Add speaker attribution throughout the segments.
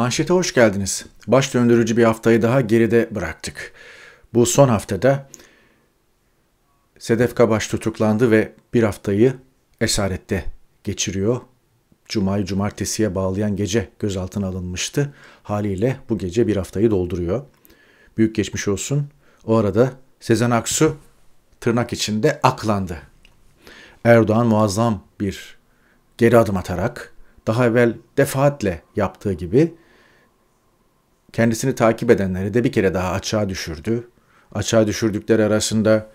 Speaker 1: Manşete hoş geldiniz. Baş döndürücü bir haftayı daha geride bıraktık. Bu son haftada Sedef Kabaş tutuklandı ve bir haftayı esarette geçiriyor. Cuma'yı cumartesiye bağlayan gece gözaltına alınmıştı. Haliyle bu gece bir haftayı dolduruyor. Büyük geçmiş olsun. O arada Sezen Aksu tırnak içinde aklandı. Erdoğan muazzam bir geri adım atarak daha evvel defaatle yaptığı gibi kendisini takip edenleri de bir kere daha açığa düşürdü. Açığa düşürdükleri arasında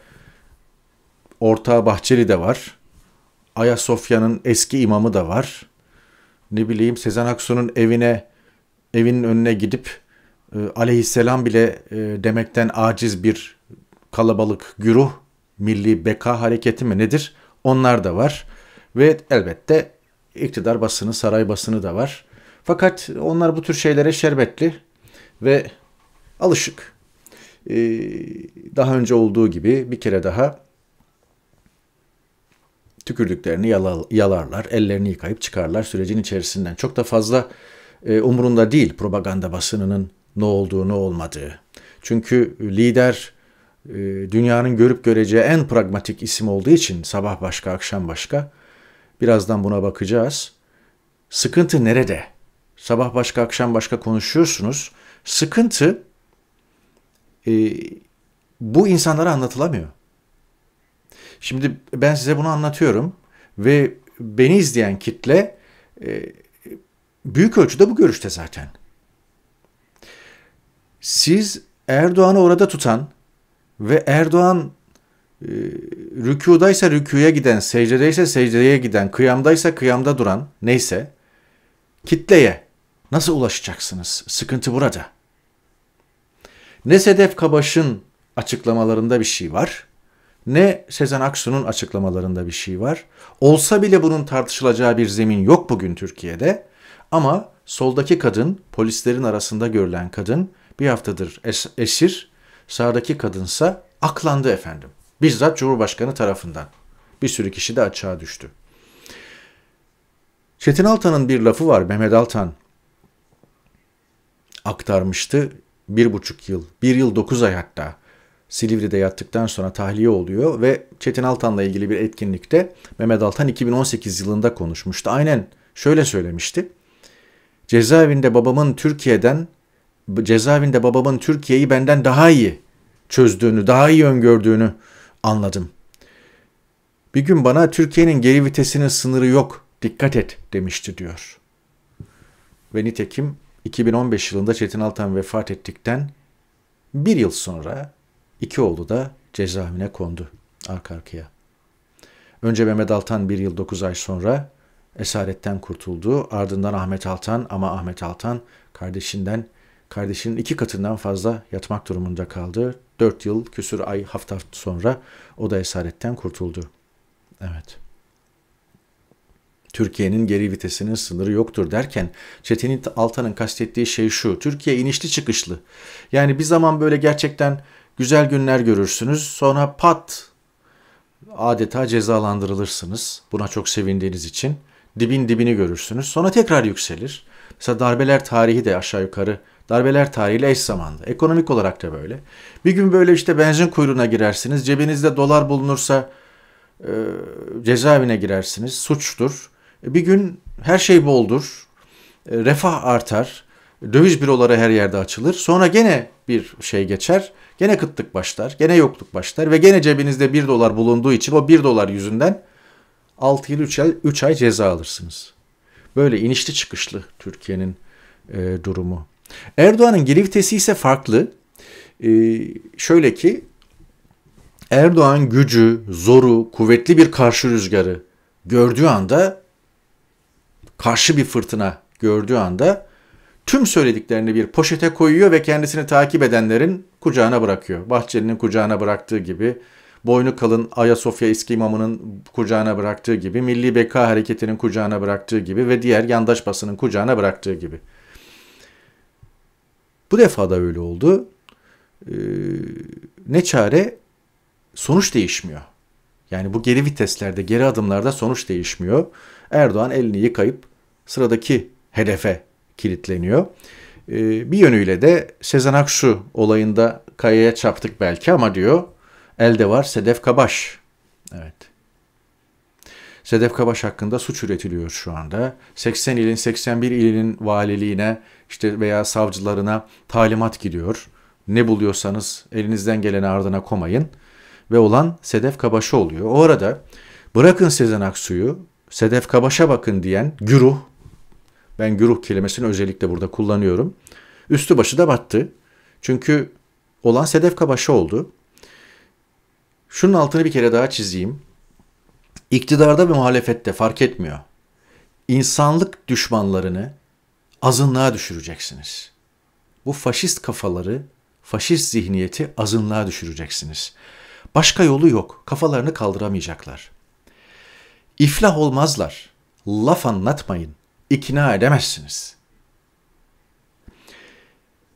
Speaker 1: ortağı Bahçeli de var. Ayasofya'nın eski imamı da var. Ne bileyim Sezen Aksu'nun evine, evinin önüne gidip e, aleyhisselam bile e, demekten aciz bir kalabalık güruh, milli beka hareketi mi nedir? Onlar da var. Ve elbette iktidar basını, saray basını da var. Fakat onlar bu tür şeylere şerbetli ve alışık. Ee, daha önce olduğu gibi bir kere daha tükürdüklerini yala, yalarlar, ellerini yıkayıp çıkarlar sürecin içerisinden. Çok da fazla e, umurunda değil propaganda basınının ne olduğu ne olmadığı. Çünkü lider e, dünyanın görüp göreceği en pragmatik isim olduğu için sabah başka akşam başka. Birazdan buna bakacağız. Sıkıntı nerede? Sabah başka akşam başka konuşuyorsunuz Sıkıntı e, bu insanlara anlatılamıyor. Şimdi ben size bunu anlatıyorum ve beni izleyen kitle e, büyük ölçüde bu görüşte zaten. Siz Erdoğan'ı orada tutan ve Erdoğan e, rükudaysa rükuya giden, secdedeyse secdeye giden, kıyamdaysa kıyamda duran neyse kitleye nasıl ulaşacaksınız? Sıkıntı burada. Ne Sedef Kabaş'ın açıklamalarında bir şey var. Ne Sezen Aksu'nun açıklamalarında bir şey var. Olsa bile bunun tartışılacağı bir zemin yok bugün Türkiye'de. Ama soldaki kadın, polislerin arasında görülen kadın bir haftadır es- esir, sağdaki kadınsa aklandı efendim. Bizzat Cumhurbaşkanı tarafından. Bir sürü kişi de açığa düştü. Çetin Altan'ın bir lafı var Mehmet Altan aktarmıştı bir buçuk yıl, bir yıl dokuz ay hatta Silivri'de yattıktan sonra tahliye oluyor ve Çetin Altan'la ilgili bir etkinlikte Mehmet Altan 2018 yılında konuşmuştu. Aynen şöyle söylemişti. Cezaevinde babamın Türkiye'den cezaevinde babamın Türkiye'yi benden daha iyi çözdüğünü, daha iyi öngördüğünü anladım. Bir gün bana Türkiye'nin geri vitesinin sınırı yok, dikkat et demişti diyor. Ve nitekim 2015 yılında Çetin Altan vefat ettikten bir yıl sonra iki oğlu da cezaevine kondu arka arkaya. Önce Mehmet Altan bir yıl dokuz ay sonra esaretten kurtuldu. Ardından Ahmet Altan ama Ahmet Altan kardeşinden kardeşinin iki katından fazla yatmak durumunda kaldı. Dört yıl küsür ay hafta sonra o da esaretten kurtuldu. Evet. Türkiye'nin geri vitesinin sınırı yoktur derken Çetin Altan'ın kastettiği şey şu. Türkiye inişli çıkışlı. Yani bir zaman böyle gerçekten güzel günler görürsünüz. Sonra pat adeta cezalandırılırsınız. Buna çok sevindiğiniz için dibin dibini görürsünüz. Sonra tekrar yükselir. Mesela darbeler tarihi de aşağı yukarı darbeler tarihiyle eş zamanda. Ekonomik olarak da böyle. Bir gün böyle işte benzin kuyruğuna girersiniz. Cebinizde dolar bulunursa e, cezaevine girersiniz. Suçtur. E, bir gün her şey boldur, e, refah artar, döviz büroları her yerde açılır. Sonra gene bir şey geçer, gene kıtlık başlar, gene yokluk başlar ve gene cebinizde 1 dolar bulunduğu için o 1 dolar yüzünden 6 yıl 3 ay, 3 ay ceza alırsınız. Böyle inişli çıkışlı Türkiye'nin e, durumu. Erdoğan'ın geri vitesi ise farklı. E, şöyle ki Erdoğan gücü, zoru, kuvvetli bir karşı rüzgarı gördüğü anda karşı bir fırtına gördüğü anda tüm söylediklerini bir poşete koyuyor ve kendisini takip edenlerin kucağına bırakıyor. Bahçeli'nin kucağına bıraktığı gibi, boynu kalın Ayasofya İskimamı'nın kucağına bıraktığı gibi, Milli Beka Hareketi'nin kucağına bıraktığı gibi ve diğer yandaş basının kucağına bıraktığı gibi. Bu defa da öyle oldu. Ee, ne çare? Sonuç değişmiyor. Yani bu geri viteslerde, geri adımlarda sonuç değişmiyor. Erdoğan elini yıkayıp sıradaki hedefe kilitleniyor. Ee, bir yönüyle de Sezen Aksu olayında kayaya çarptık belki ama diyor elde var Sedef Kabaş. Evet. Sedef Kabaş hakkında suç üretiliyor şu anda. 80 ilin 81 ilinin valiliğine işte veya savcılarına talimat gidiyor. Ne buluyorsanız elinizden geleni ardına komayın ve olan Sedef Kabaşı oluyor. O arada bırakın Sezen Aksu'yu Sedef Kabaş'a bakın diyen güruh, ben güruh kelimesini özellikle burada kullanıyorum. Üstü başı da battı. Çünkü olan Sedef Kabaş'a oldu. Şunun altını bir kere daha çizeyim. İktidarda ve muhalefette fark etmiyor. İnsanlık düşmanlarını azınlığa düşüreceksiniz. Bu faşist kafaları, faşist zihniyeti azınlığa düşüreceksiniz. Başka yolu yok. Kafalarını kaldıramayacaklar. İflah olmazlar. Laf anlatmayın. İkna edemezsiniz.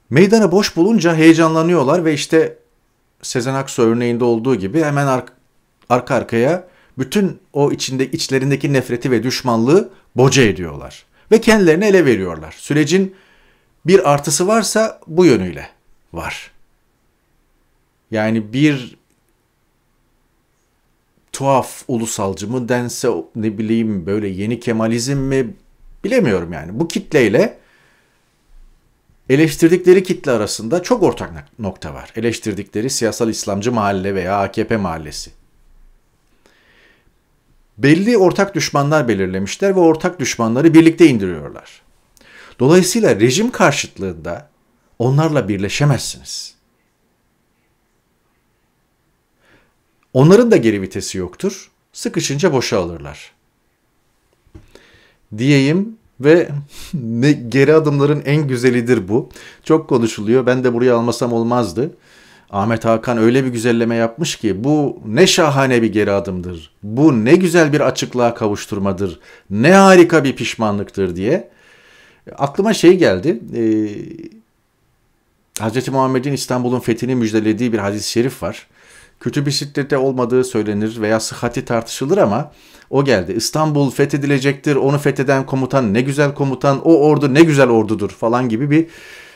Speaker 1: Meydanı boş bulunca heyecanlanıyorlar ve işte Sezen Aksu örneğinde olduğu gibi hemen ar- arka arkaya bütün o içinde içlerindeki nefreti ve düşmanlığı boca ediyorlar ve kendilerini ele veriyorlar. Sürecin bir artısı varsa bu yönüyle var. Yani bir tuhaf ulusalcı mı dense ne bileyim böyle yeni kemalizm mi bilemiyorum yani. Bu kitleyle eleştirdikleri kitle arasında çok ortak nokta var. Eleştirdikleri siyasal İslamcı mahalle veya AKP mahallesi. Belli ortak düşmanlar belirlemişler ve ortak düşmanları birlikte indiriyorlar. Dolayısıyla rejim karşıtlığında onlarla birleşemezsiniz. Onların da geri vitesi yoktur. Sıkışınca boşa alırlar. Diyeyim ve ne, geri adımların en güzelidir bu. Çok konuşuluyor. Ben de buraya almasam olmazdı. Ahmet Hakan öyle bir güzelleme yapmış ki bu ne şahane bir geri adımdır. Bu ne güzel bir açıklığa kavuşturmadır. Ne harika bir pişmanlıktır diye. Aklıma şey geldi. E, ee, Hz. Muhammed'in İstanbul'un fethini müjdelediği bir hadis-i şerif var kötü bir şiddete olmadığı söylenir veya sıhhati tartışılır ama o geldi. İstanbul fethedilecektir, onu fetheden komutan ne güzel komutan, o ordu ne güzel ordudur falan gibi bir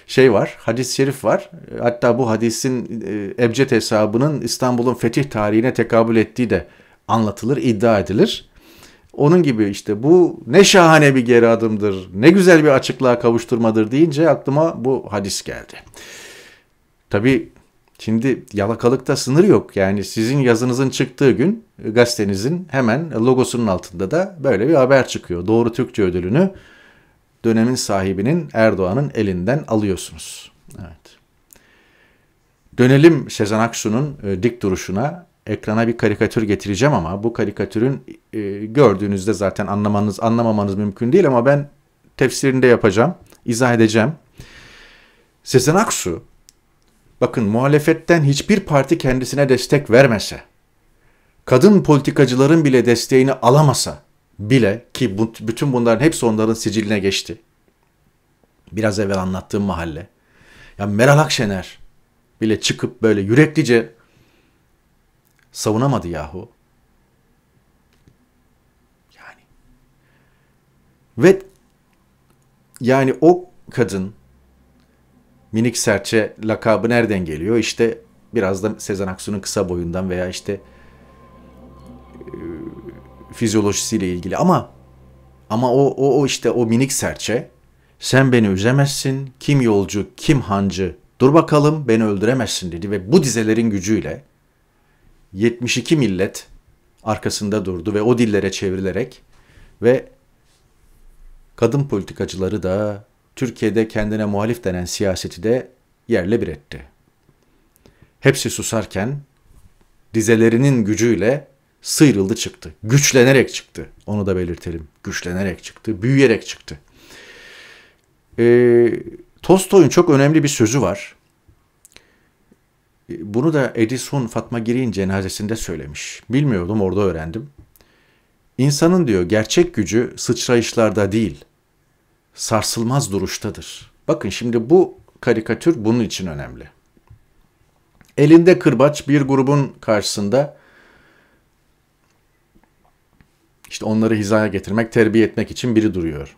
Speaker 1: şey var, hadis-i şerif var. Hatta bu hadisin e, ebced hesabının İstanbul'un fetih tarihine tekabül ettiği de anlatılır, iddia edilir. Onun gibi işte bu ne şahane bir geri adımdır, ne güzel bir açıklığa kavuşturmadır deyince aklıma bu hadis geldi. Tabi Şimdi yalakalıkta sınır yok. Yani sizin yazınızın çıktığı gün gazetenizin hemen logosunun altında da böyle bir haber çıkıyor. Doğru Türkçe ödülünü dönemin sahibinin Erdoğan'ın elinden alıyorsunuz. Evet. Dönelim Sezen Aksu'nun e, dik duruşuna. Ekrana bir karikatür getireceğim ama bu karikatürün e, gördüğünüzde zaten anlamanız anlamamanız mümkün değil ama ben tefsirinde yapacağım, izah edeceğim. Sezen Aksu bakın muhalefetten hiçbir parti kendisine destek vermese, kadın politikacıların bile desteğini alamasa bile ki bu, bütün bunların hepsi onların siciline geçti. Biraz evvel anlattığım mahalle. Ya Meral Akşener bile çıkıp böyle yüreklice savunamadı yahu. Yani. Ve yani o kadın minik serçe lakabı nereden geliyor? İşte biraz da Sezen Aksu'nun kısa boyundan veya işte e, fizyolojisiyle ilgili ama ama o, o, o işte o minik serçe sen beni üzemezsin kim yolcu kim hancı dur bakalım beni öldüremezsin dedi ve bu dizelerin gücüyle 72 millet arkasında durdu ve o dillere çevrilerek ve kadın politikacıları da Türkiye'de kendine muhalif denen siyaseti de yerle bir etti. Hepsi susarken dizelerinin gücüyle sıyrıldı çıktı. Güçlenerek çıktı. Onu da belirtelim. Güçlenerek çıktı. Büyüyerek çıktı. E, Tolstoy'un çok önemli bir sözü var. Ee, bunu da Edison Fatma Giri'nin cenazesinde söylemiş. Bilmiyordum orada öğrendim. İnsanın diyor gerçek gücü sıçrayışlarda değil, sarsılmaz duruştadır. Bakın şimdi bu karikatür bunun için önemli. Elinde kırbaç bir grubun karşısında işte onları hizaya getirmek, terbiye etmek için biri duruyor.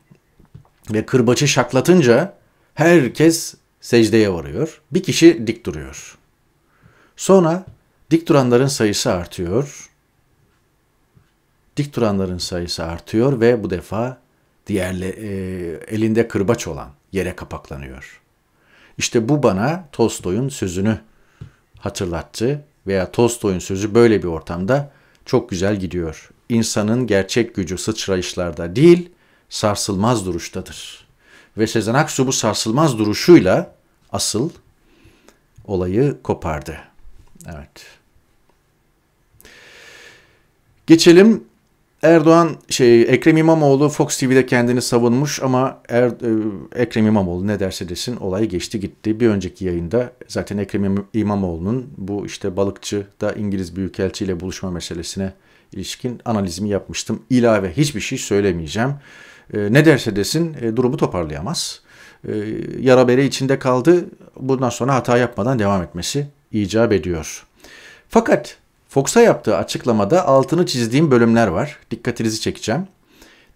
Speaker 1: Ve kırbaçı şaklatınca herkes secdeye varıyor. Bir kişi dik duruyor. Sonra dik duranların sayısı artıyor. Dik duranların sayısı artıyor ve bu defa diğerle e, elinde kırbaç olan yere kapaklanıyor. İşte bu bana Tolstoy'un sözünü hatırlattı veya Tolstoy'un sözü böyle bir ortamda çok güzel gidiyor. İnsanın gerçek gücü sıçrayışlarda değil, sarsılmaz duruştadır. Ve Sezen Aksu bu sarsılmaz duruşuyla asıl olayı kopardı. Evet. Geçelim Erdoğan şey Ekrem İmamoğlu Fox TV'de kendini savunmuş ama er, e, Ekrem İmamoğlu ne derse desin olay geçti gitti. Bir önceki yayında zaten Ekrem İmamoğlu'nun bu işte balıkçı da İngiliz Büyükelçi ile buluşma meselesine ilişkin analizimi yapmıştım. İlave hiçbir şey söylemeyeceğim. E, ne derse desin e, durumu toparlayamaz. Yara bere içinde kaldı. Bundan sonra hata yapmadan devam etmesi icap ediyor. Fakat Fox'a yaptığı açıklamada altını çizdiğim bölümler var. Dikkatinizi çekeceğim.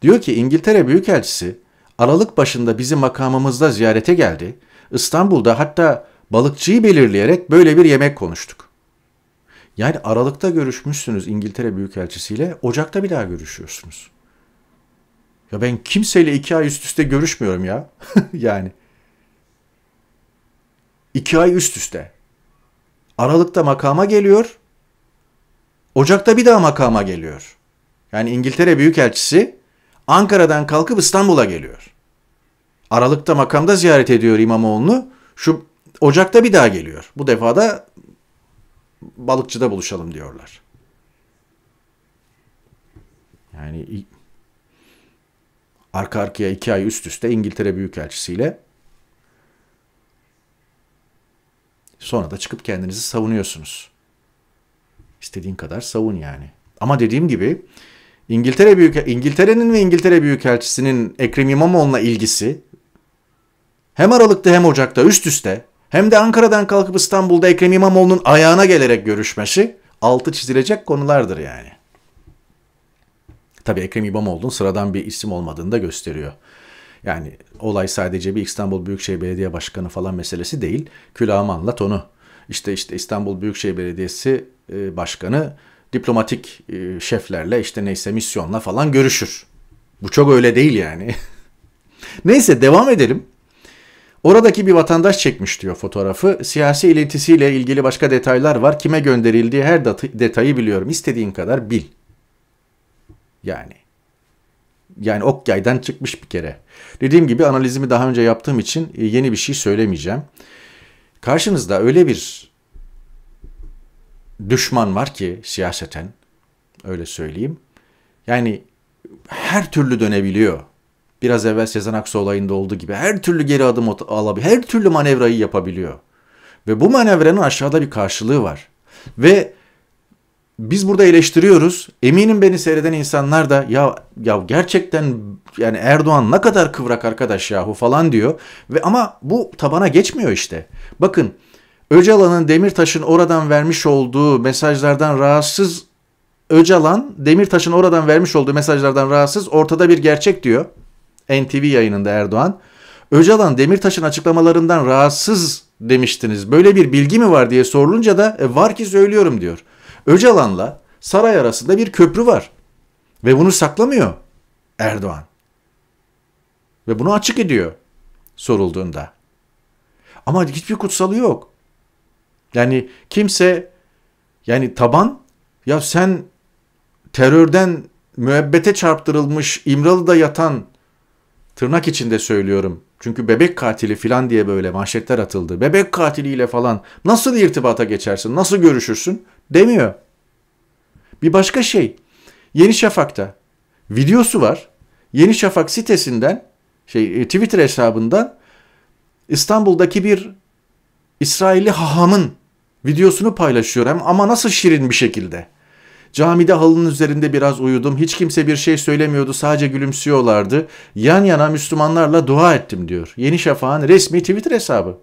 Speaker 1: Diyor ki İngiltere Büyükelçisi Aralık başında bizi makamımızda ziyarete geldi. İstanbul'da hatta balıkçıyı belirleyerek böyle bir yemek konuştuk. Yani Aralık'ta görüşmüşsünüz İngiltere Büyükelçisiyle, Ocak'ta bir daha görüşüyorsunuz. Ya ben kimseyle iki ay üst üste görüşmüyorum ya. yani. İki ay üst üste. Aralık'ta makama geliyor, Ocak'ta bir daha makama geliyor. Yani İngiltere Büyükelçisi Ankara'dan kalkıp İstanbul'a geliyor. Aralık'ta makamda ziyaret ediyor İmamoğlu'nu. Şu Ocak'ta bir daha geliyor. Bu defa da balıkçıda buluşalım diyorlar. Yani arka arkaya iki ay üst üste İngiltere Büyükelçisiyle sonra da çıkıp kendinizi savunuyorsunuz. İstediğin kadar savun yani. Ama dediğim gibi İngiltere Büyük İngiltere'nin ve İngiltere Büyükelçisi'nin Ekrem İmamoğlu'na ilgisi hem Aralık'ta hem Ocak'ta üst üste hem de Ankara'dan kalkıp İstanbul'da Ekrem İmamoğlu'nun ayağına gelerek görüşmesi altı çizilecek konulardır yani. Tabii Ekrem İmamoğlu'nun sıradan bir isim olmadığını da gösteriyor. Yani olay sadece bir İstanbul Büyükşehir Belediye Başkanı falan meselesi değil. Külahman'la tonu. İşte işte İstanbul Büyükşehir Belediyesi e, başkanı diplomatik e, şeflerle işte neyse misyonla falan görüşür. Bu çok öyle değil yani. neyse devam edelim. Oradaki bir vatandaş çekmiş diyor fotoğrafı. Siyasi iletisiyle ilgili başka detaylar var. Kime gönderildiği her detayı biliyorum. İstediğin kadar bil. Yani. Yani ok yaydan çıkmış bir kere. Dediğim gibi analizimi daha önce yaptığım için e, yeni bir şey söylemeyeceğim. Karşınızda öyle bir düşman var ki siyaseten öyle söyleyeyim. Yani her türlü dönebiliyor. Biraz evvel Sezen Aksu olayında olduğu gibi her türlü geri adım alabiliyor. Her türlü manevrayı yapabiliyor. Ve bu manevranın aşağıda bir karşılığı var. Ve biz burada eleştiriyoruz. Eminim beni seyreden insanlar da ya ya gerçekten yani Erdoğan ne kadar kıvrak arkadaş yahu falan diyor. Ve ama bu tabana geçmiyor işte. Bakın Öcalan'ın Demirtaş'ın oradan vermiş olduğu mesajlardan rahatsız Öcalan Demirtaş'ın oradan vermiş olduğu mesajlardan rahatsız ortada bir gerçek diyor. NTV yayınında Erdoğan. Öcalan Demirtaş'ın açıklamalarından rahatsız demiştiniz. Böyle bir bilgi mi var diye sorulunca da e, var ki söylüyorum diyor. Öcalan'la saray arasında bir köprü var. Ve bunu saklamıyor Erdoğan. Ve bunu açık ediyor sorulduğunda. Ama hiçbir kutsalı yok. Yani kimse yani taban ya sen terörden müebbete çarptırılmış İmralı'da yatan tırnak içinde söylüyorum. Çünkü bebek katili filan diye böyle manşetler atıldı. Bebek katiliyle falan nasıl irtibata geçersin, nasıl görüşürsün demiyor. Bir başka şey. Yeni Şafak'ta videosu var. Yeni Şafak sitesinden şey e, Twitter hesabından İstanbul'daki bir İsrailli hahamın Videosunu paylaşıyor hem ama nasıl şirin bir şekilde. Camide halının üzerinde biraz uyudum. Hiç kimse bir şey söylemiyordu. Sadece gülümsüyorlardı. Yan yana Müslümanlarla dua ettim diyor. Yeni Şafak'ın resmi Twitter hesabı.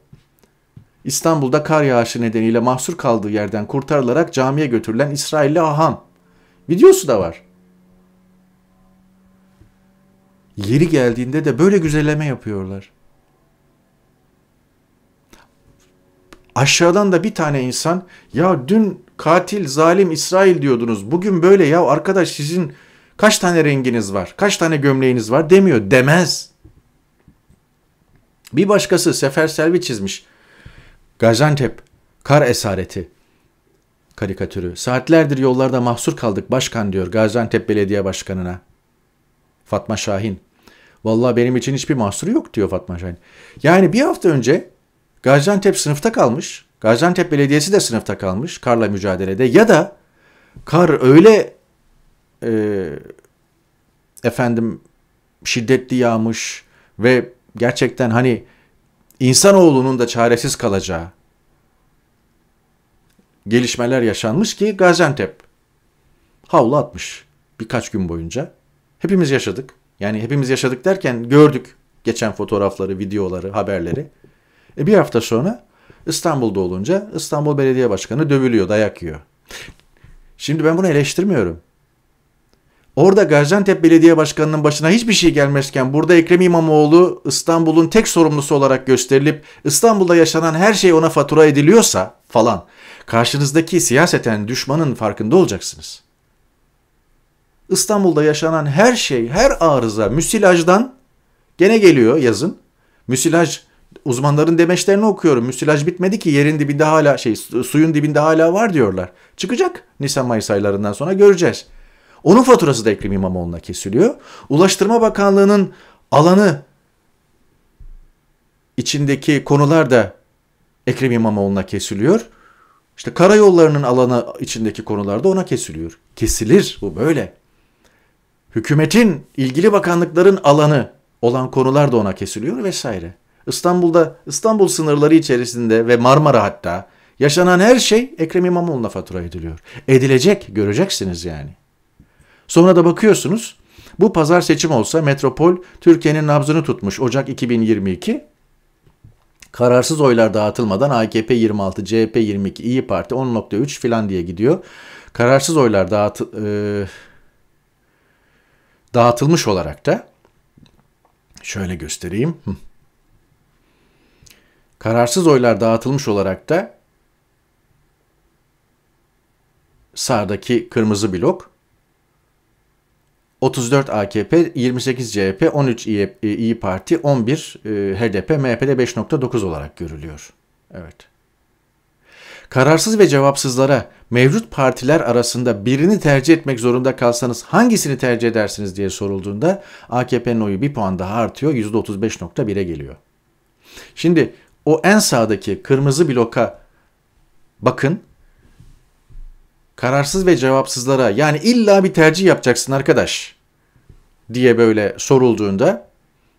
Speaker 1: İstanbul'da kar yağışı nedeniyle mahsur kaldığı yerden kurtarılarak camiye götürülen İsrailli aham. Videosu da var. Yeri geldiğinde de böyle güzelleme yapıyorlar. aşağıdan da bir tane insan ya dün katil zalim İsrail diyordunuz bugün böyle ya arkadaş sizin kaç tane renginiz var kaç tane gömleğiniz var demiyor demez. Bir başkası Sefer Selvi çizmiş. Gaziantep kar esareti karikatürü. Saatlerdir yollarda mahsur kaldık başkan diyor Gaziantep Belediye Başkanı'na. Fatma Şahin. Vallahi benim için hiçbir mahsuru yok diyor Fatma Şahin. Yani bir hafta önce Gaziantep sınıfta kalmış. Gaziantep Belediyesi de sınıfta kalmış karla mücadelede. Ya da kar öyle e, efendim şiddetli yağmış ve gerçekten hani insanoğlunun da çaresiz kalacağı gelişmeler yaşanmış ki Gaziantep havlu atmış birkaç gün boyunca. Hepimiz yaşadık. Yani hepimiz yaşadık derken gördük geçen fotoğrafları, videoları, haberleri. E bir hafta sonra İstanbul'da olunca İstanbul Belediye Başkanı dövülüyor, dayak yiyor. Şimdi ben bunu eleştirmiyorum. Orada Gaziantep Belediye Başkanı'nın başına hiçbir şey gelmezken burada Ekrem İmamoğlu İstanbul'un tek sorumlusu olarak gösterilip İstanbul'da yaşanan her şey ona fatura ediliyorsa falan karşınızdaki siyaseten düşmanın farkında olacaksınız. İstanbul'da yaşanan her şey, her arıza müsilajdan gene geliyor yazın. Müsilaj uzmanların demeçlerini okuyorum. Müsilaj bitmedi ki yerin dibinde hala şey suyun dibinde hala var diyorlar. Çıkacak Nisan Mayıs aylarından sonra göreceğiz. Onun faturası da Ekrem İmamoğlu'na kesiliyor. Ulaştırma Bakanlığı'nın alanı içindeki konular da Ekrem İmamoğlu'na kesiliyor. İşte karayollarının alanı içindeki konular da ona kesiliyor. Kesilir bu böyle. Hükümetin ilgili bakanlıkların alanı olan konular da ona kesiliyor vesaire. İstanbul'da İstanbul sınırları içerisinde ve Marmara hatta yaşanan her şey Ekrem İmamoğlu'na fatura ediliyor. Edilecek göreceksiniz yani. Sonra da bakıyorsunuz bu pazar seçim olsa metropol Türkiye'nin nabzını tutmuş Ocak 2022. Kararsız oylar dağıtılmadan AKP 26, CHP 22, İyi Parti 10.3 filan diye gidiyor. Kararsız oylar dağıt, e, dağıtılmış olarak da şöyle göstereyim. Kararsız oylar dağıtılmış olarak da sağdaki kırmızı blok 34 AKP, 28 CHP, 13 İyi Parti, 11 HDP, MHP'de 5.9 olarak görülüyor. Evet. Kararsız ve cevapsızlara mevcut partiler arasında birini tercih etmek zorunda kalsanız hangisini tercih edersiniz diye sorulduğunda AKP'nin oyu bir puan daha artıyor, %35.1'e geliyor. Şimdi o en sağdaki kırmızı bloka bakın. Kararsız ve cevapsızlara yani illa bir tercih yapacaksın arkadaş diye böyle sorulduğunda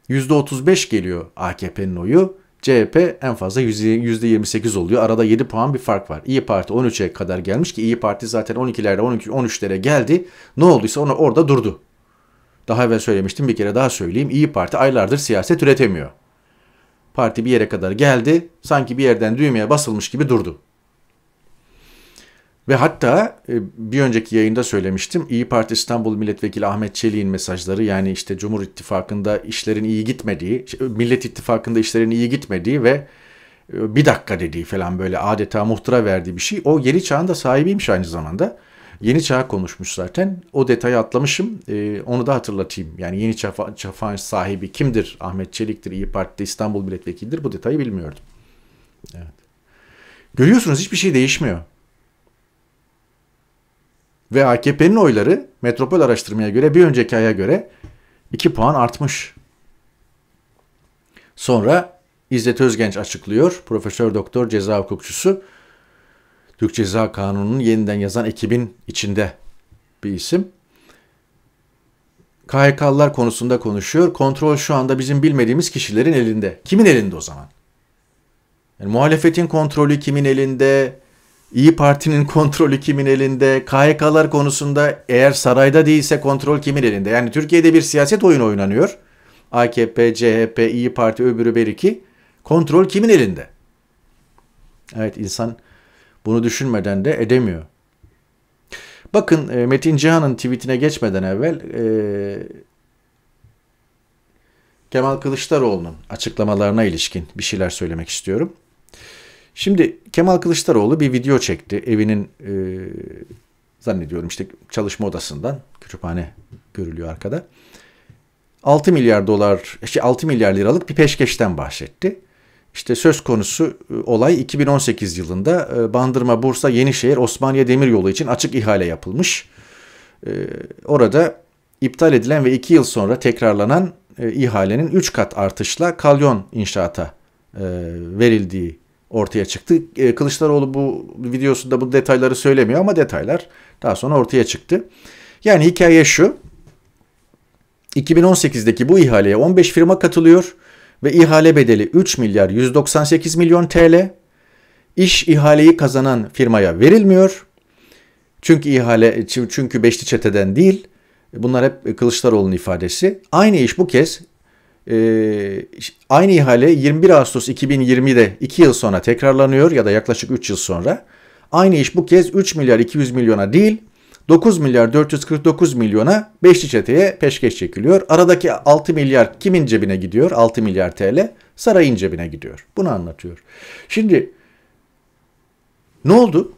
Speaker 1: %35 geliyor AKP'nin oyu. CHP en fazla %28 oluyor. Arada 7 puan bir fark var. İyi Parti 13'e kadar gelmiş ki İyi Parti zaten 12'lerde 12 13'lere geldi. Ne olduysa ona orada durdu. Daha evvel söylemiştim bir kere daha söyleyeyim. İyi Parti aylardır siyaset üretemiyor. Parti bir yere kadar geldi. Sanki bir yerden düğmeye basılmış gibi durdu. Ve hatta e, bir önceki yayında söylemiştim. İyi Parti İstanbul Milletvekili Ahmet Çelik'in mesajları yani işte Cumhur İttifakı'nda işlerin iyi gitmediği, e, Millet İttifakı'nda işlerin iyi gitmediği ve e, bir dakika dediği falan böyle adeta muhtıra verdiği bir şey. O yeni çağın da sahibiymiş aynı zamanda. Yeni Çağ konuşmuş zaten. O detayı atlamışım. E, onu da hatırlatayım. Yani Yeni Çağ, Çağ sahibi kimdir? Ahmet Çelik'tir, İyi Parti'de İstanbul milletvekilidir. Bu detayı bilmiyordum. Evet. Görüyorsunuz hiçbir şey değişmiyor. Ve AKP'nin oyları metropol araştırmaya göre bir önceki aya göre 2 puan artmış. Sonra İzzet Özgenç açıklıyor. Profesör doktor ceza hukukçusu. Türk Ceza Kanunu'nu yeniden yazan ekibin içinde bir isim. KHK'lılar konusunda konuşuyor. Kontrol şu anda bizim bilmediğimiz kişilerin elinde. Kimin elinde o zaman? Yani muhalefetin kontrolü kimin elinde? İyi Parti'nin kontrolü kimin elinde? KHK'lar konusunda eğer sarayda değilse kontrol kimin elinde? Yani Türkiye'de bir siyaset oyunu oynanıyor. AKP, CHP, İyi Parti, öbürü beriki. Kontrol kimin elinde? Evet insan bunu düşünmeden de edemiyor. Bakın e, Metin Cihan'ın tweetine geçmeden evvel e, Kemal Kılıçdaroğlu'nun açıklamalarına ilişkin bir şeyler söylemek istiyorum. Şimdi Kemal Kılıçdaroğlu bir video çekti. Evinin e, zannediyorum işte çalışma odasından kütüphane görülüyor arkada. 6 milyar dolar, işte şey, 6 milyar liralık bir peşkeşten bahsetti. İşte söz konusu e, olay 2018 yılında e, Bandırma Bursa Yenişehir Osmaniye Demiryolu için açık ihale yapılmış. E, orada iptal edilen ve 2 yıl sonra tekrarlanan ihalenin 3 kat artışla kalyon inşaata verildiği ortaya çıktı. Kılıçdaroğlu bu videosunda bu detayları söylemiyor ama detaylar daha sonra ortaya çıktı. Yani hikaye şu. 2018'deki bu ihaleye 15 firma katılıyor ve ihale bedeli 3 milyar 198 milyon TL. İş ihaleyi kazanan firmaya verilmiyor. Çünkü ihale çünkü beşli çeteden değil. Bunlar hep Kılıçdaroğlu'nun ifadesi. Aynı iş bu kez e, aynı ihale 21 Ağustos 2020'de 2 yıl sonra tekrarlanıyor ya da yaklaşık 3 yıl sonra. Aynı iş bu kez 3 milyar 200 milyona değil 9 milyar 449 milyona Beşli Çete'ye peşkeş çekiliyor. Aradaki 6 milyar kimin cebine gidiyor? 6 milyar TL sarayın cebine gidiyor. Bunu anlatıyor. Şimdi ne oldu?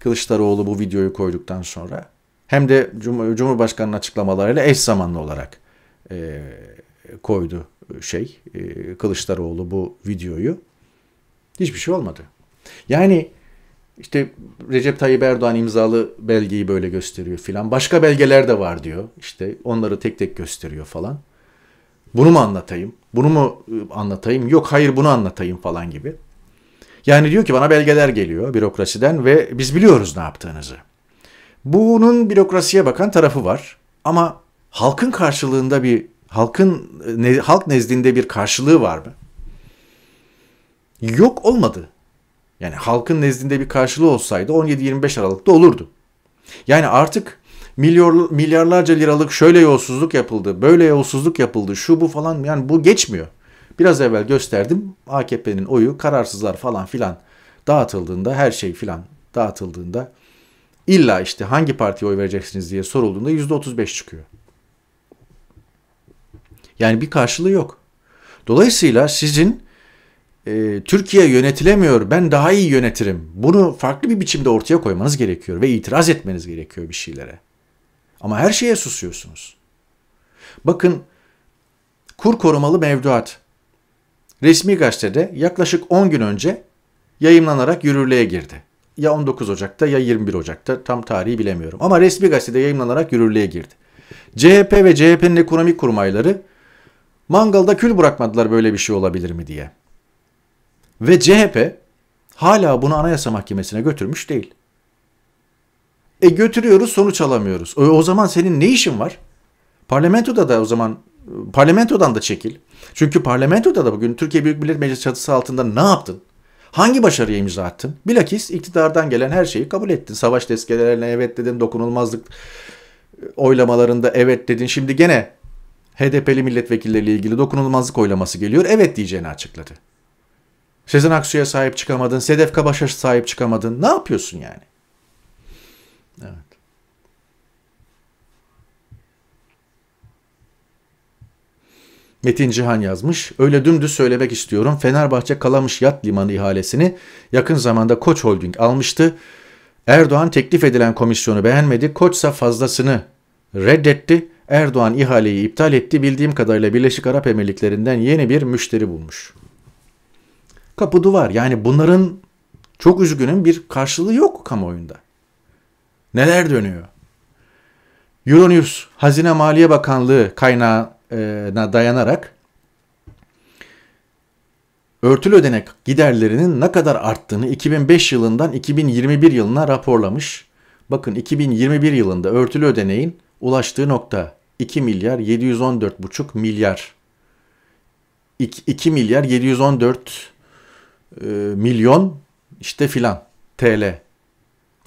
Speaker 1: Kılıçdaroğlu bu videoyu koyduktan sonra hem de Cumhurbaşkanı'nın açıklamalarıyla eş zamanlı olarak e, koydu şey e, Kılıçdaroğlu bu videoyu. Hiçbir şey olmadı. Yani işte Recep Tayyip Erdoğan imzalı belgeyi böyle gösteriyor filan. Başka belgeler de var diyor. İşte onları tek tek gösteriyor falan. Bunu mu anlatayım? Bunu mu ıı, anlatayım? Yok hayır bunu anlatayım falan gibi. Yani diyor ki bana belgeler geliyor bürokrasiden ve biz biliyoruz ne yaptığınızı. Bunun bürokrasiye bakan tarafı var ama halkın karşılığında bir halkın e, ne, halk nezdinde bir karşılığı var mı? Yok olmadı. Yani halkın nezdinde bir karşılığı olsaydı 17-25 Aralık'ta olurdu. Yani artık milyar, milyarlarca liralık şöyle yolsuzluk yapıldı, böyle yolsuzluk yapıldı, şu bu falan yani bu geçmiyor. Biraz evvel gösterdim AKP'nin oyu kararsızlar falan filan dağıtıldığında her şey filan dağıtıldığında illa işte hangi partiye oy vereceksiniz diye sorulduğunda %35 çıkıyor. Yani bir karşılığı yok. Dolayısıyla sizin e, Türkiye yönetilemiyor ben daha iyi yönetirim. Bunu farklı bir biçimde ortaya koymanız gerekiyor ve itiraz etmeniz gerekiyor bir şeylere. Ama her şeye susuyorsunuz. Bakın kur korumalı mevduat. Resmi gazetede yaklaşık 10 gün önce yayımlanarak yürürlüğe girdi. Ya 19 Ocak'ta ya 21 Ocak'ta tam tarihi bilemiyorum. Ama resmi gazetede yayımlanarak yürürlüğe girdi. CHP ve CHP'nin ekonomik kurmayları mangalda kül bırakmadılar böyle bir şey olabilir mi diye. Ve CHP hala bunu Anayasa Mahkemesi'ne götürmüş değil. E götürüyoruz sonuç alamıyoruz. E, o zaman senin ne işin var? Parlamentoda da o zaman parlamentodan da çekil. Çünkü parlamentoda da bugün Türkiye Büyük Millet Meclisi çatısı altında ne yaptın? Hangi başarıya imza attın? Bilakis iktidardan gelen her şeyi kabul ettin. Savaş tezkerelerine evet dedin, dokunulmazlık e, oylamalarında evet dedin. Şimdi gene HDP'li milletvekilleriyle ilgili dokunulmazlık oylaması geliyor. Evet diyeceğini açıkladı. Sezen Aksu'ya sahip çıkamadın. Sedef Kabaş'a sahip çıkamadın. Ne yapıyorsun yani? Evet. Metin Cihan yazmış. Öyle dümdüz söylemek istiyorum. Fenerbahçe Kalamış Yat Limanı ihalesini yakın zamanda Koç Holding almıştı. Erdoğan teklif edilen komisyonu beğenmedi. Koçsa fazlasını reddetti. Erdoğan ihaleyi iptal etti. Bildiğim kadarıyla Birleşik Arap Emirlikleri'nden yeni bir müşteri bulmuş kapı duvar. Yani bunların çok üzgünüm bir karşılığı yok kamuoyunda. Neler dönüyor? Euronews Hazine Maliye Bakanlığı kaynağına dayanarak örtülü ödenek giderlerinin ne kadar arttığını 2005 yılından 2021 yılına raporlamış. Bakın 2021 yılında örtülü ödeneğin ulaştığı nokta 2 milyar 714,5 milyar. 2 milyar 714 e, milyon işte filan TL.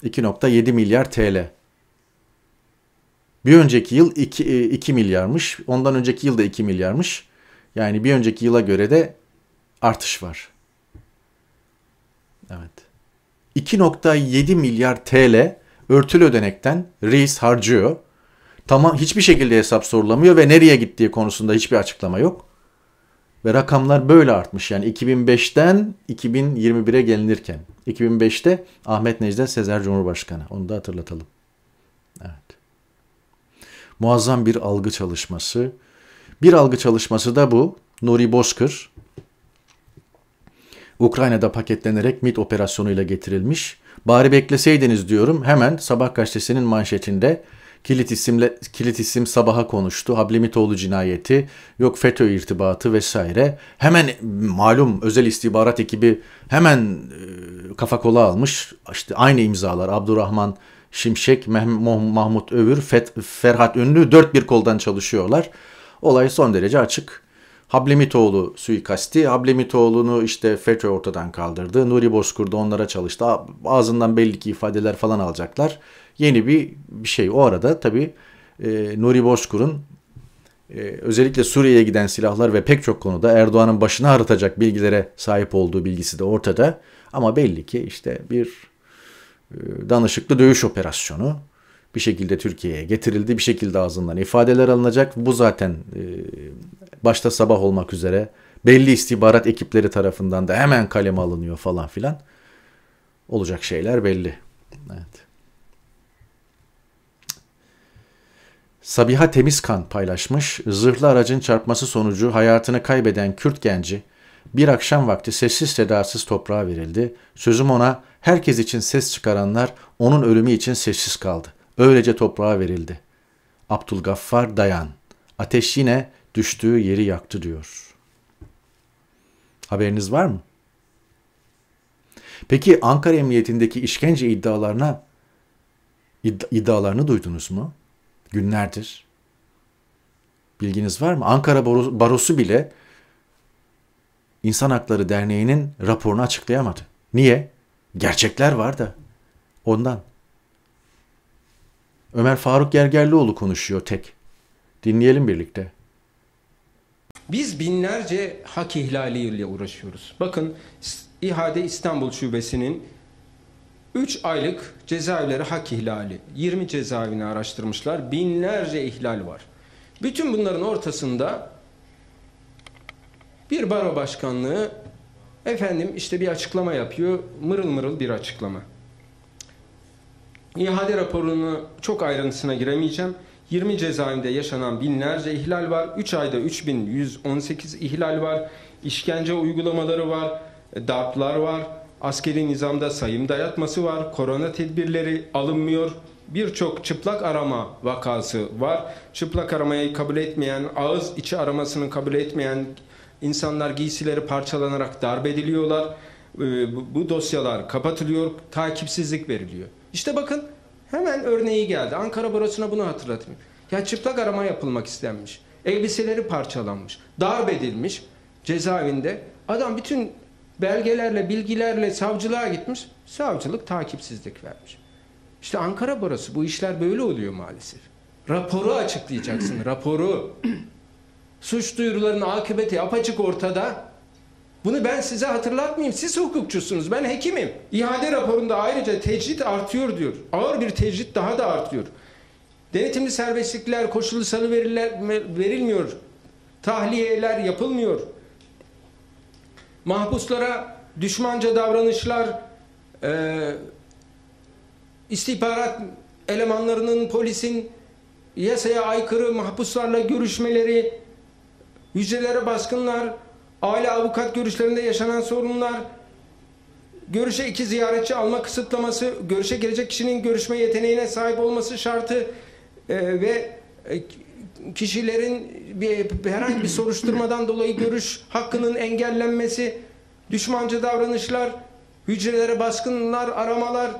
Speaker 1: 2.7 milyar TL. Bir önceki yıl 2, 2 e, milyarmış. Ondan önceki yıl da 2 milyarmış. Yani bir önceki yıla göre de artış var. Evet. 2.7 milyar TL örtülü ödenekten reis harcıyor. Tamam hiçbir şekilde hesap sorulamıyor ve nereye gittiği konusunda hiçbir açıklama yok. Ve rakamlar böyle artmış. Yani 2005'ten 2021'e gelinirken. 2005'te Ahmet Necdet Sezer Cumhurbaşkanı. Onu da hatırlatalım. Evet. Muazzam bir algı çalışması. Bir algı çalışması da bu. Nuri Bozkır Ukrayna'da paketlenerek MIT operasyonuyla getirilmiş. Bari bekleseydiniz diyorum hemen Sabah gazetesinin manşetinde Kilit, isimle, kilit isim sabaha konuştu. Hablimitoğlu cinayeti, yok FETÖ irtibatı vesaire. Hemen malum özel istihbarat ekibi hemen e, kafa kola almış. İşte aynı imzalar Abdurrahman Şimşek, Mah- Mahmut Övür, Fet- Ferhat Ünlü dört bir koldan çalışıyorlar. Olay son derece açık. Hablemitoğlu suikasti. Hablemitoğlu'nu işte FETÖ ortadan kaldırdı. Nuri da onlara çalıştı. Ağzından belli ki ifadeler falan alacaklar yeni bir bir şey. O arada tabii e, Nuri Bozkur'un e, özellikle Suriye'ye giden silahlar ve pek çok konuda Erdoğan'ın başını ağrıtacak bilgilere sahip olduğu bilgisi de ortada. Ama belli ki işte bir e, danışıklı dövüş operasyonu bir şekilde Türkiye'ye getirildi. Bir şekilde ağzından ifadeler alınacak. Bu zaten e, başta sabah olmak üzere belli istihbarat ekipleri tarafından da hemen kaleme alınıyor falan filan. Olacak şeyler belli. Evet. Sabiha Temizkan paylaşmış, zırhlı aracın çarpması sonucu hayatını kaybeden Kürt genci bir akşam vakti sessiz sedasız toprağa verildi. Sözüm ona herkes için ses çıkaranlar onun ölümü için sessiz kaldı. Öylece toprağa verildi. Abdülgaffar Dayan. Ateş yine düştüğü yeri yaktı diyor. Haberiniz var mı? Peki Ankara Emniyetindeki işkence iddialarına iddialarını duydunuz mu? günlerdir. Bilginiz var mı? Ankara Barosu bile İnsan Hakları Derneği'nin raporunu açıklayamadı. Niye? Gerçekler var da. Ondan. Ömer Faruk Gergerlioğlu konuşuyor tek. Dinleyelim birlikte.
Speaker 2: Biz binlerce hak ihlaliyle uğraşıyoruz. Bakın İHA'de İstanbul Şubesi'nin 3 aylık cezaevleri hak ihlali. 20 cezaevini araştırmışlar. Binlerce ihlal var. Bütün bunların ortasında bir baro başkanlığı efendim işte bir açıklama yapıyor. Mırıl mırıl bir açıklama. İhale raporunu çok ayrıntısına giremeyeceğim. 20 cezaevinde yaşanan binlerce ihlal var. 3 ayda 3118 ihlal var. İşkence uygulamaları var. E, darplar var Askeri nizamda sayım dayatması var, korona tedbirleri alınmıyor, birçok çıplak arama vakası var. Çıplak aramayı kabul etmeyen, ağız içi aramasını kabul etmeyen insanlar giysileri parçalanarak darbediliyorlar. Ee, bu dosyalar kapatılıyor, takipsizlik veriliyor. İşte bakın hemen örneği geldi. Ankara Barosu'na bunu hatırlatmıyor. Ya çıplak arama yapılmak istenmiş. Elbiseleri parçalanmış, darp edilmiş cezaevinde. Adam bütün belgelerle, bilgilerle savcılığa gitmiş. Savcılık takipsizlik vermiş. İşte Ankara burası. Bu işler böyle oluyor maalesef. Raporu açıklayacaksın, raporu. Suç duyurularının akıbeti apaçık ortada. Bunu ben size hatırlatmayayım. Siz hukukçusunuz, ben hekimim. İhale raporunda ayrıca tecrit artıyor diyor. Ağır bir tecrit daha da artıyor. Denetimli serbestlikler, koşullu salı verilmiyor. Tahliyeler yapılmıyor mahpuslara düşmanca davranışlar, e, istihbarat elemanlarının, polisin yasaya aykırı mahpuslarla görüşmeleri, hücrelere baskınlar, aile avukat görüşlerinde yaşanan sorunlar, görüşe iki ziyaretçi alma kısıtlaması, görüşe gelecek kişinin görüşme yeteneğine sahip olması şartı e, ve e, kişilerin bir, herhangi bir soruşturmadan dolayı görüş hakkının engellenmesi, düşmanca davranışlar, hücrelere baskınlar, aramalar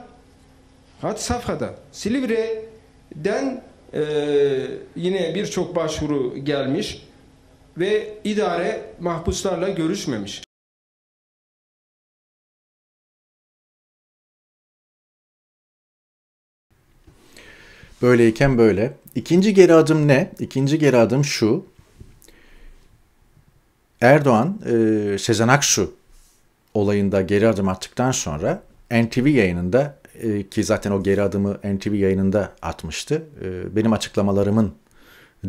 Speaker 2: Hat safhada. Silivri'den e, yine birçok başvuru gelmiş ve idare mahpuslarla görüşmemiş. Böyleyken
Speaker 1: böyle İkinci geri adım ne? İkinci geri adım şu. Erdoğan e, Sezen Aksu olayında geri adım attıktan sonra NTV yayınında e, ki zaten o geri adımı NTV yayınında atmıştı. E, benim açıklamalarımın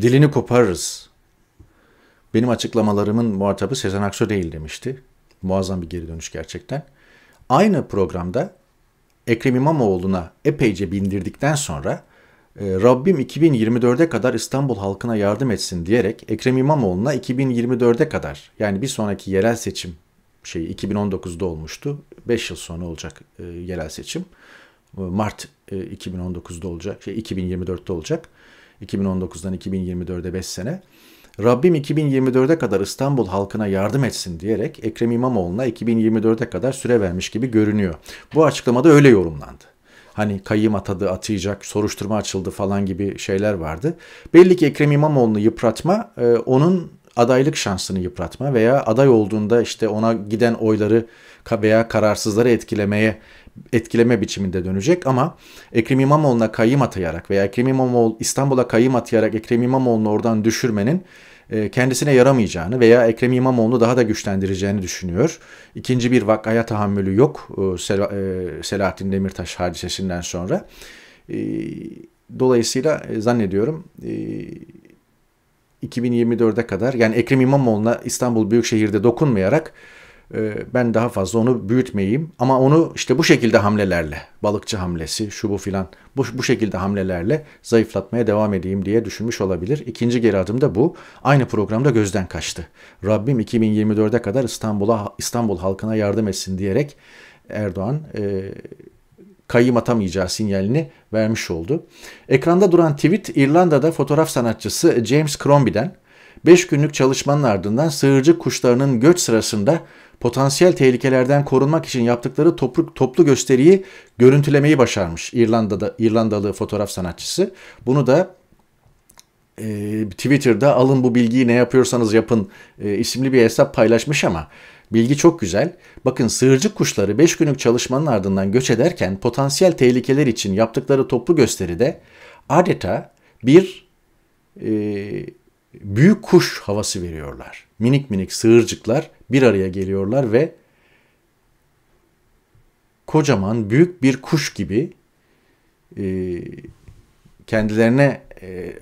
Speaker 1: dilini koparırız. Benim açıklamalarımın muhatabı Sezen Aksu değil demişti. Muazzam bir geri dönüş gerçekten. Aynı programda Ekrem İmamoğlu'na epeyce bindirdikten sonra ee, Rabbim 2024'e kadar İstanbul halkına yardım etsin diyerek Ekrem İmamoğlu'na 2024'e kadar yani bir sonraki yerel seçim şey 2019'da olmuştu. 5 yıl sonra olacak e, yerel seçim. E, Mart e, 2019'da olacak. Şey 2024'te olacak. 2019'dan 2024'e 5 sene. Rabbim 2024'e kadar İstanbul halkına yardım etsin diyerek Ekrem İmamoğlu'na 2024'e kadar süre vermiş gibi görünüyor. Bu açıklamada öyle yorumlandı. Hani kayyım atadı, atayacak, soruşturma açıldı falan gibi şeyler vardı. Belli ki Ekrem İmamoğlu'nu yıpratma, e, onun adaylık şansını yıpratma veya aday olduğunda işte ona giden oyları veya kararsızları etkilemeye etkileme biçiminde dönecek ama Ekrem İmamoğlu'na kayyım atayarak veya Ekrem İmamoğlu İstanbul'a kayyım atayarak Ekrem İmamoğlu'nu oradan düşürmenin e, kendisine yaramayacağını veya Ekrem İmamoğlu'nu daha da güçlendireceğini düşünüyor. İkinci bir vakaya tahammülü yok e, e, Selahattin Demirtaş hadisesinden sonra. Dolayısıyla zannediyorum 2024'e kadar yani Ekrem İmamoğlu'na İstanbul Büyükşehir'de dokunmayarak ee, ben daha fazla onu büyütmeyeyim ama onu işte bu şekilde hamlelerle balıkçı hamlesi şu bu filan bu, bu şekilde hamlelerle zayıflatmaya devam edeyim diye düşünmüş olabilir. İkinci geri adım da bu. Aynı programda gözden kaçtı. Rabbim 2024'e kadar İstanbul'a İstanbul halkına yardım etsin diyerek Erdoğan e, kayyım atamayacağı sinyalini vermiş oldu. Ekranda duran tweet İrlanda'da fotoğraf sanatçısı James Crombie'den 5 günlük çalışmanın ardından sığırcık kuşlarının göç sırasında potansiyel tehlikelerden korunmak için yaptıkları toplu, toplu gösteriyi görüntülemeyi başarmış İrlanda'da İrlandalı fotoğraf sanatçısı. Bunu da e, Twitter'da alın bu bilgiyi ne yapıyorsanız yapın e, isimli bir hesap paylaşmış ama bilgi çok güzel. Bakın sığırcık kuşları 5 günlük çalışmanın ardından göç ederken potansiyel tehlikeler için yaptıkları toplu gösteride adeta bir e, büyük kuş havası veriyorlar. Minik minik sığırcıklar bir araya geliyorlar ve kocaman büyük bir kuş gibi e, kendilerine e,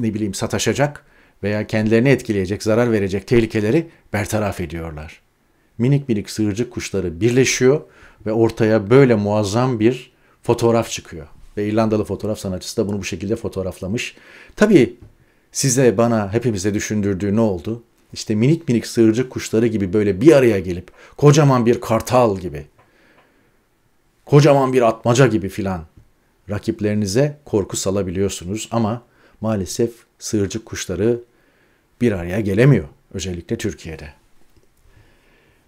Speaker 1: ne bileyim sataşacak veya kendilerini etkileyecek, zarar verecek tehlikeleri bertaraf ediyorlar. Minik minik sığırcık kuşları birleşiyor ve ortaya böyle muazzam bir fotoğraf çıkıyor. Ve İrlandalı fotoğraf sanatçısı da bunu bu şekilde fotoğraflamış. Tabii size, bana, hepimize düşündürdüğü ne oldu? İşte minik minik sığırcık kuşları gibi böyle bir araya gelip kocaman bir kartal gibi, kocaman bir atmaca gibi filan rakiplerinize korku salabiliyorsunuz ama maalesef sığırcık kuşları bir araya gelemiyor özellikle Türkiye'de.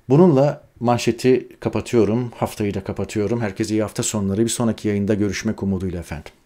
Speaker 1: Bununla manşeti kapatıyorum, haftayı da kapatıyorum. Herkese iyi hafta sonları. Bir sonraki yayında görüşmek umuduyla efendim.